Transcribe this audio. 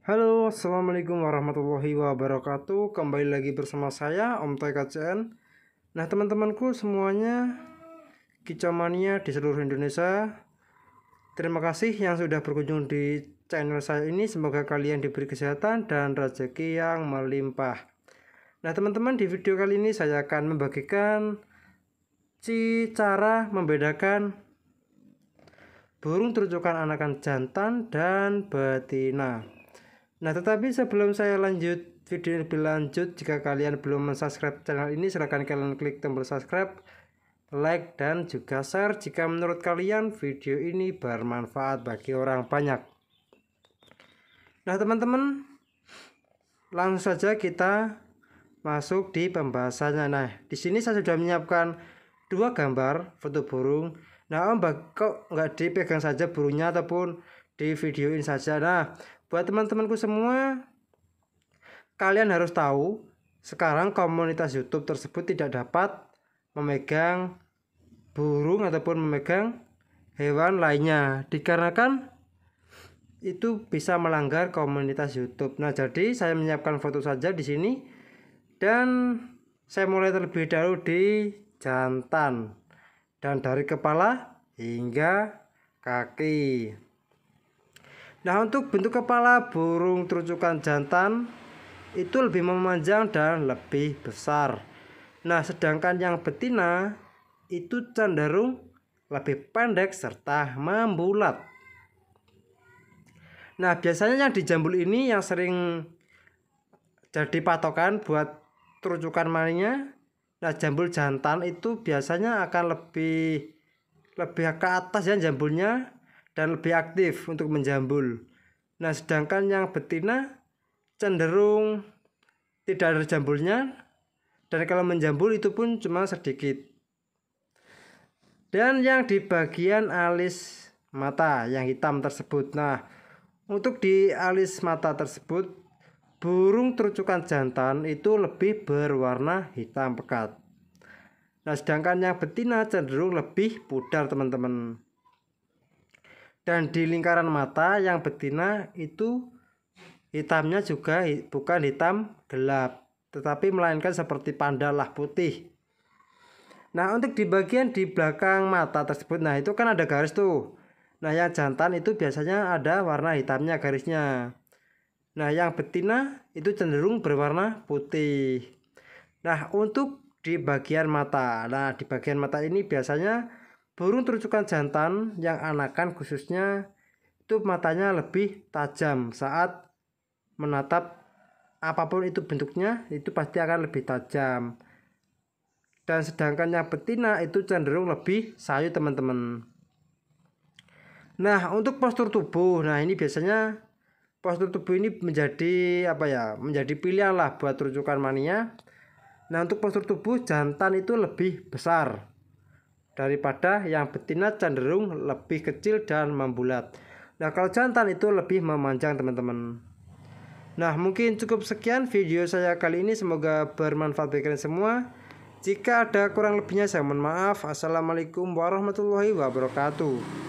Halo, Assalamualaikum warahmatullahi wabarakatuh Kembali lagi bersama saya, Om Toy KCN Nah teman-temanku semuanya kicamannya di seluruh Indonesia Terima kasih yang sudah berkunjung di channel saya ini Semoga kalian diberi kesehatan dan rezeki yang melimpah Nah teman-teman di video kali ini saya akan membagikan Cara membedakan burung terucukan anakan jantan dan betina Nah, tetapi sebelum saya lanjut video lebih lanjut, jika kalian belum mensubscribe channel ini, silahkan kalian klik tombol subscribe, like, dan juga share jika menurut kalian video ini bermanfaat bagi orang banyak. Nah, teman-teman, langsung saja kita masuk di pembahasannya. Nah, di sini saya sudah menyiapkan dua gambar foto burung. Nah, om oh, kok nggak dipegang saja burungnya ataupun di videoin saja. Nah, Buat teman-temanku semua, kalian harus tahu sekarang komunitas YouTube tersebut tidak dapat memegang burung ataupun memegang hewan lainnya dikarenakan itu bisa melanggar komunitas YouTube. Nah, jadi saya menyiapkan foto saja di sini dan saya mulai terlebih dahulu di jantan dan dari kepala hingga kaki. Nah, untuk bentuk kepala burung terucukan jantan itu lebih memanjang dan lebih besar. Nah, sedangkan yang betina itu cenderung lebih pendek serta membulat. Nah, biasanya yang di jambul ini yang sering jadi patokan buat terucukan mananya. Nah, jambul jantan itu biasanya akan lebih lebih ke atas ya jambulnya dan lebih aktif untuk menjambul. Nah, sedangkan yang betina cenderung tidak ada jambulnya dan kalau menjambul itu pun cuma sedikit. Dan yang di bagian alis mata yang hitam tersebut. Nah, untuk di alis mata tersebut burung terucukan jantan itu lebih berwarna hitam pekat. Nah, sedangkan yang betina cenderung lebih pudar, teman-teman yang di lingkaran mata yang betina itu hitamnya juga bukan hitam gelap tetapi melainkan seperti panda lah putih nah untuk di bagian di belakang mata tersebut nah itu kan ada garis tuh nah yang jantan itu biasanya ada warna hitamnya garisnya nah yang betina itu cenderung berwarna putih nah untuk di bagian mata nah di bagian mata ini biasanya Burung terucukan jantan yang anakan khususnya itu matanya lebih tajam saat menatap apapun itu bentuknya itu pasti akan lebih tajam. Dan sedangkan yang betina itu cenderung lebih sayu teman-teman. Nah, untuk postur tubuh. Nah, ini biasanya postur tubuh ini menjadi apa ya? Menjadi pilihan lah buat terucukan mania. Nah, untuk postur tubuh jantan itu lebih besar daripada yang betina cenderung lebih kecil dan membulat. Nah, kalau jantan itu lebih memanjang, teman-teman. Nah, mungkin cukup sekian video saya kali ini. Semoga bermanfaat bagi kalian semua. Jika ada kurang lebihnya, saya mohon maaf. Assalamualaikum warahmatullahi wabarakatuh.